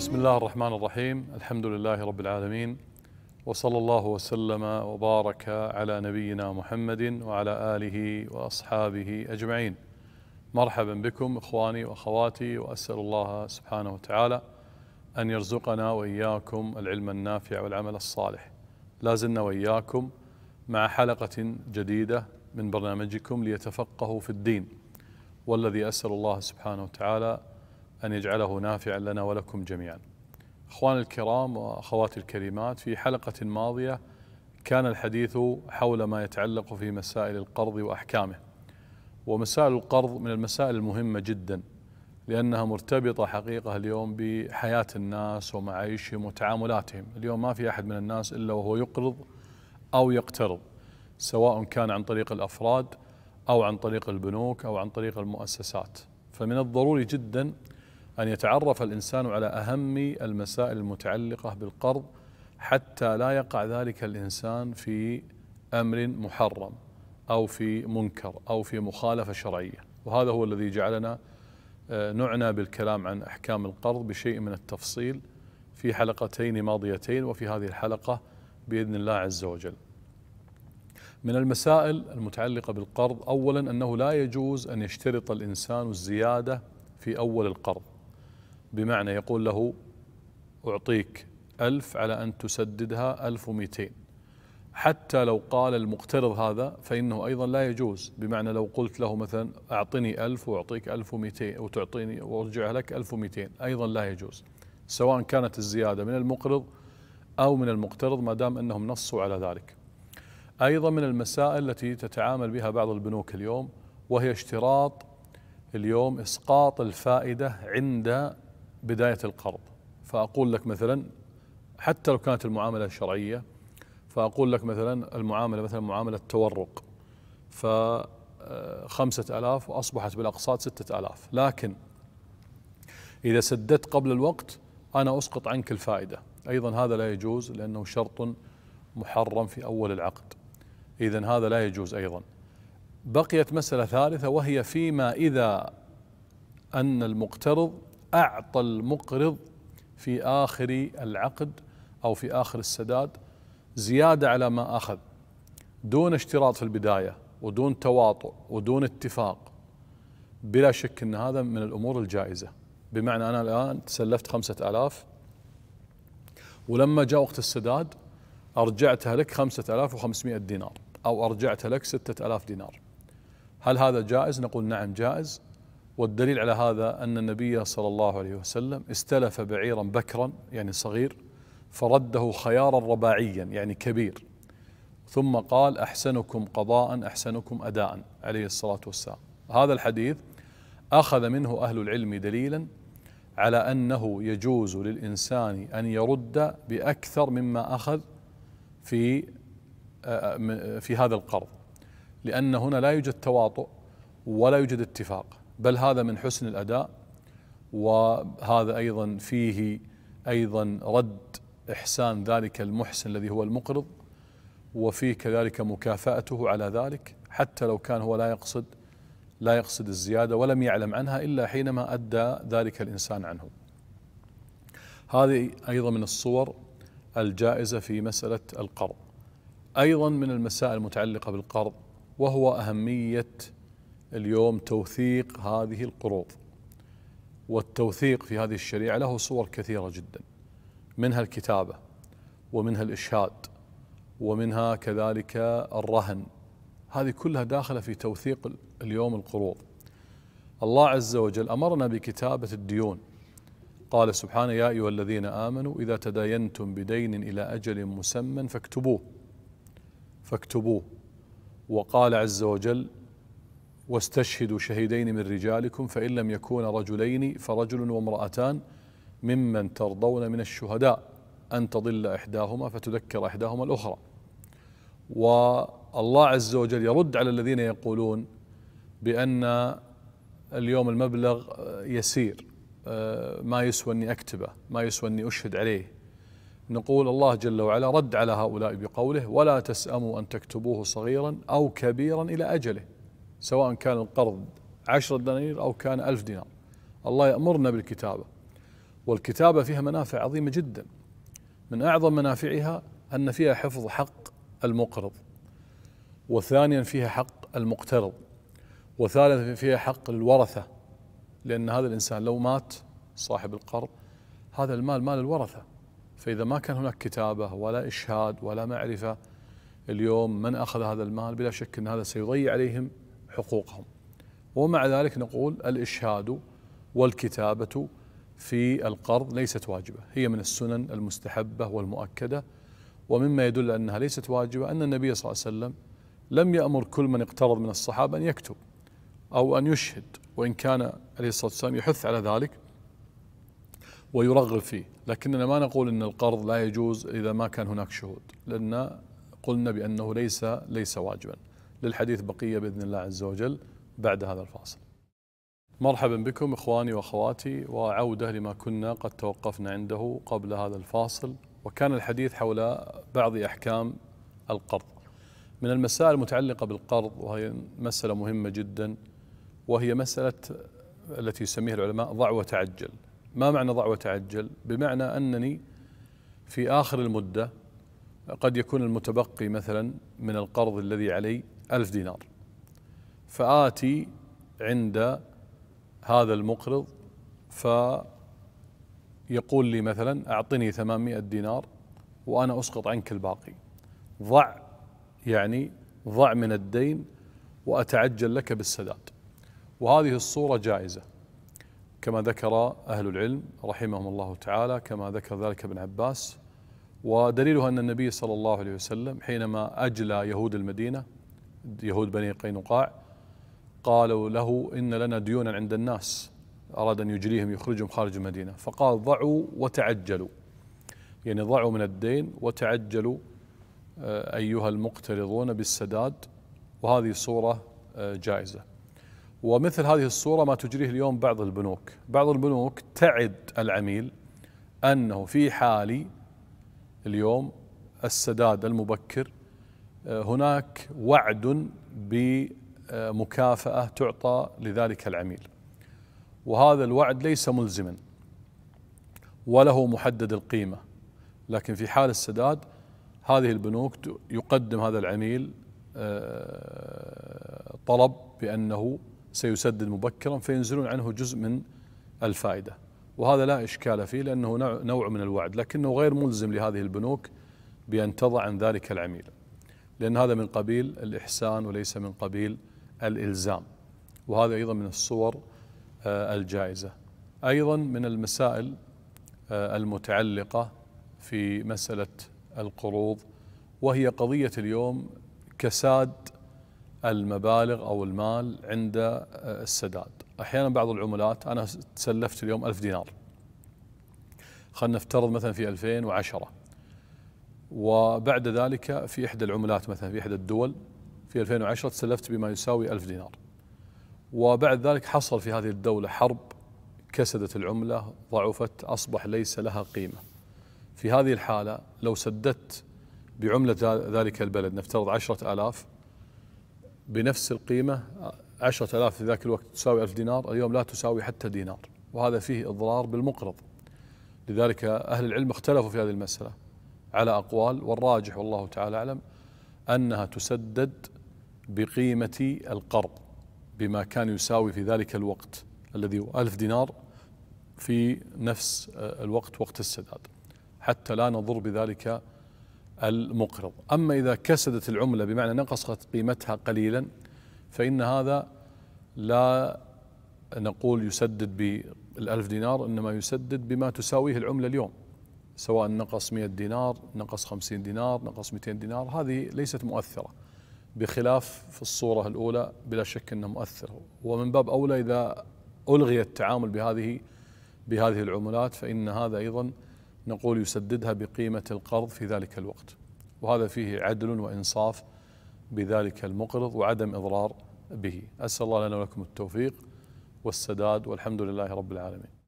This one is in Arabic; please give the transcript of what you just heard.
بسم الله الرحمن الرحيم الحمد لله رب العالمين وصلى الله وسلم وبارك على نبينا محمد وعلى اله واصحابه اجمعين مرحبا بكم اخواني واخواتي واسال الله سبحانه وتعالى ان يرزقنا واياكم العلم النافع والعمل الصالح لا زلنا واياكم مع حلقه جديده من برنامجكم ليتفقهوا في الدين والذي اسال الله سبحانه وتعالى أن يجعله نافعا لنا ولكم جميعا أخوان الكرام وأخواتي الكريمات في حلقة ماضية كان الحديث حول ما يتعلق في مسائل القرض وأحكامه ومسائل القرض من المسائل المهمة جدا لأنها مرتبطة حقيقة اليوم بحياة الناس ومعايشهم وتعاملاتهم اليوم ما في أحد من الناس إلا وهو يقرض أو يقترض سواء كان عن طريق الأفراد أو عن طريق البنوك أو عن طريق المؤسسات فمن الضروري جدا أن يتعرف الإنسان على أهم المسائل المتعلقة بالقرض حتى لا يقع ذلك الإنسان في أمر محرم أو في منكر أو في مخالفة شرعية وهذا هو الذي جعلنا آه، نعنى بالكلام عن أحكام القرض بشيء من التفصيل في حلقتين ماضيتين وفي هذه الحلقة بإذن الله عز وجل من المسائل المتعلقة بالقرض أولا أنه لا يجوز أن يشترط الإنسان الزيادة في أول القرض بمعنى يقول له أعطيك ألف على أن تسددها ألف ومئتين حتى لو قال المقترض هذا فإنه أيضا لا يجوز بمعنى لو قلت له مثلا أعطني ألف وأعطيك ألف ومئتين وتعطيني وأرجعها لك ألف ومئتين أيضا لا يجوز سواء كانت الزيادة من المقرض أو من المقترض ما دام أنهم نصوا على ذلك أيضا من المسائل التي تتعامل بها بعض البنوك اليوم وهي اشتراط اليوم إسقاط الفائدة عند بداية القرض فأقول لك مثلا حتى لو كانت المعاملة شرعية فأقول لك مثلا المعاملة مثلا معاملة تورق ف آه، ألاف وأصبحت بالأقساط ستة ألاف لكن إذا سددت قبل الوقت أنا أسقط عنك الفائدة أيضا هذا لا يجوز لأنه شرط محرم في أول العقد إذا هذا لا يجوز أيضا بقيت مسألة ثالثة وهي فيما إذا أن المقترض أعطى المقرض في آخر العقد أو في آخر السداد زيادة على ما أخذ دون اشتراط في البداية ودون تواطؤ ودون اتفاق بلا شك أن هذا من الأمور الجائزة بمعنى أنا الآن تسلفت خمسة آلاف ولما جاء وقت السداد أرجعتها لك خمسة آلاف وخمسمائة دينار أو أرجعتها لك ستة آلاف دينار هل هذا جائز؟ نقول نعم جائز والدليل على هذا أن النبي صلى الله عليه وسلم استلف بعيرا بكرا يعني صغير فرده خيارا رباعيا يعني كبير ثم قال أحسنكم قضاء أحسنكم أداء عليه الصلاة والسلام هذا الحديث أخذ منه أهل العلم دليلا على أنه يجوز للإنسان أن يرد بأكثر مما أخذ في آه، آه، في هذا القرض لأن هنا لا يوجد تواطؤ ولا يوجد اتفاق بل هذا من حسن الاداء وهذا ايضا فيه ايضا رد احسان ذلك المحسن الذي هو المقرض وفيه كذلك مكافاته على ذلك حتى لو كان هو لا يقصد لا يقصد الزياده ولم يعلم عنها الا حينما ادى ذلك الانسان عنه. هذه ايضا من الصور الجائزه في مساله القرض. ايضا من المسائل المتعلقه بالقرض وهو اهميه اليوم توثيق هذه القروض والتوثيق في هذه الشريعة له صور كثيرة جدا منها الكتابة ومنها الإشهاد ومنها كذلك الرهن هذه كلها داخلة في توثيق اليوم القروض الله عز وجل أمرنا بكتابة الديون قال سبحانه يا أيها الذين آمنوا إذا تداينتم بدين إلى أجل مسمى فاكتبوه فاكتبوه وقال عز وجل واستشهدوا شهيدين من رجالكم فإن لم يكونا رجلين فرجل وامرأتان ممن ترضون من الشهداء أن تضل إحداهما فتذكر إحداهما الأخرى والله عز وجل يرد على الذين يقولون بأن اليوم المبلغ يسير ما يسوى أني أكتبه ما يسوى أني أشهد عليه نقول الله جل وعلا رد على هؤلاء بقوله ولا تسأموا أن تكتبوه صغيرا أو كبيرا إلى أجله سواء كان القرض عشرة دنانير أو كان ألف دينار الله يأمرنا بالكتابة والكتابة فيها منافع عظيمة جدا من أعظم منافعها أن فيها حفظ حق المقرض وثانيا فيها حق المقترض وثالثا فيها حق الورثة لأن هذا الإنسان لو مات صاحب القرض هذا المال مال الورثة فإذا ما كان هناك كتابة ولا إشهاد ولا معرفة اليوم من أخذ هذا المال بلا شك أن هذا سيضيع عليهم حقوقهم ومع ذلك نقول الإشهاد والكتابة في القرض ليست واجبة هي من السنن المستحبة والمؤكدة ومما يدل أنها ليست واجبة أن النبي صلى الله عليه وسلم لم يأمر كل من اقترض من الصحابة أن يكتب أو أن يشهد وإن كان عليه الصلاة والسلام يحث على ذلك ويرغب فيه لكننا ما نقول أن القرض لا يجوز إذا ما كان هناك شهود لأن قلنا بأنه ليس ليس واجبا للحديث بقية بإذن الله عز وجل بعد هذا الفاصل مرحبا بكم إخواني وأخواتي وعودة لما كنا قد توقفنا عنده قبل هذا الفاصل وكان الحديث حول بعض أحكام القرض من المسائل المتعلقة بالقرض وهي مسألة مهمة جدا وهي مسألة التي يسميها العلماء ضع وتعجل ما معنى ضع وتعجل؟ بمعنى أنني في آخر المدة قد يكون المتبقي مثلا من القرض الذي علي ألف دينار فآتي عند هذا المقرض فيقول لي مثلا أعطني ثمانمائة دينار وأنا أسقط عنك الباقي ضع يعني ضع من الدين وأتعجل لك بالسداد وهذه الصورة جائزة كما ذكر أهل العلم رحمهم الله تعالى كما ذكر ذلك ابن عباس ودليلها أن النبي صلى الله عليه وسلم حينما أجلى يهود المدينة يهود بني قينقاع قالوا له إن لنا ديونا عند الناس أراد أن يجريهم يخرجهم خارج المدينة فقال ضعوا وتعجلوا يعني ضعوا من الدين وتعجلوا آه، أيها المقترضون بالسداد وهذه صورة آه، جائزة ومثل هذه الصورة ما تجريه اليوم بعض البنوك بعض البنوك تعد العميل أنه في حال اليوم السداد المبكر هناك وعد بمكافأة تعطى لذلك العميل وهذا الوعد ليس ملزما وله محدد القيمة لكن في حال السداد هذه البنوك يقدم هذا العميل آه، طلب بأنه سيسدد مبكرا فينزلون عنه جزء من الفائدة وهذا لا إشكال فيه لأنه نوع من الوعد لكنه غير ملزم لهذه البنوك بأن تضع عن ذلك العميل لأن هذا من قبيل الإحسان وليس من قبيل الإلزام وهذا أيضا من الصور آه، الجائزة أيضا من المسائل آه، المتعلقة في مسألة القروض وهي قضية اليوم كساد المبالغ أو المال عند آه، السداد أحيانا بعض العملات أنا تسلفت اليوم ألف دينار خلنا نفترض مثلا في 2010 وبعد ذلك في إحدى العملات مثلا في إحدى الدول في 2010 تسلفت بما يساوي ألف دينار وبعد ذلك حصل في هذه الدولة حرب كسدت العملة ضعفت أصبح ليس لها قيمة في هذه الحالة لو سددت بعملة ذلك البلد نفترض عشرة آلاف بنفس القيمة عشرة آلاف في ذاك الوقت تساوي ألف دينار اليوم لا تساوي حتى دينار وهذا فيه إضرار بالمقرض لذلك أهل العلم اختلفوا في هذه المسألة على أقوال والراجح والله تعالى أعلم أنها تسدد بقيمة القرض بما كان يساوي في ذلك الوقت الذي هو ألف دينار في نفس آه، الوقت وقت السداد حتى لا نضر بذلك المقرض أما إذا كسدت العملة بمعنى نقصت قيمتها قليلا فإن هذا لا نقول يسدد بالألف دينار إنما يسدد بما تساويه العملة اليوم سواء نقص 100 دينار نقص 50 دينار نقص 200 دينار هذه ليست مؤثرة بخلاف في الصورة الأولى بلا شك أنه مؤثر ومن باب أولى إذا ألغي التعامل بهذه بهذه العملات فإن هذا أيضا نقول يسددها بقيمة القرض في ذلك الوقت وهذا فيه عدل وإنصاف بذلك المقرض وعدم إضرار به أسأل الله لنا ولكم التوفيق والسداد والحمد لله رب العالمين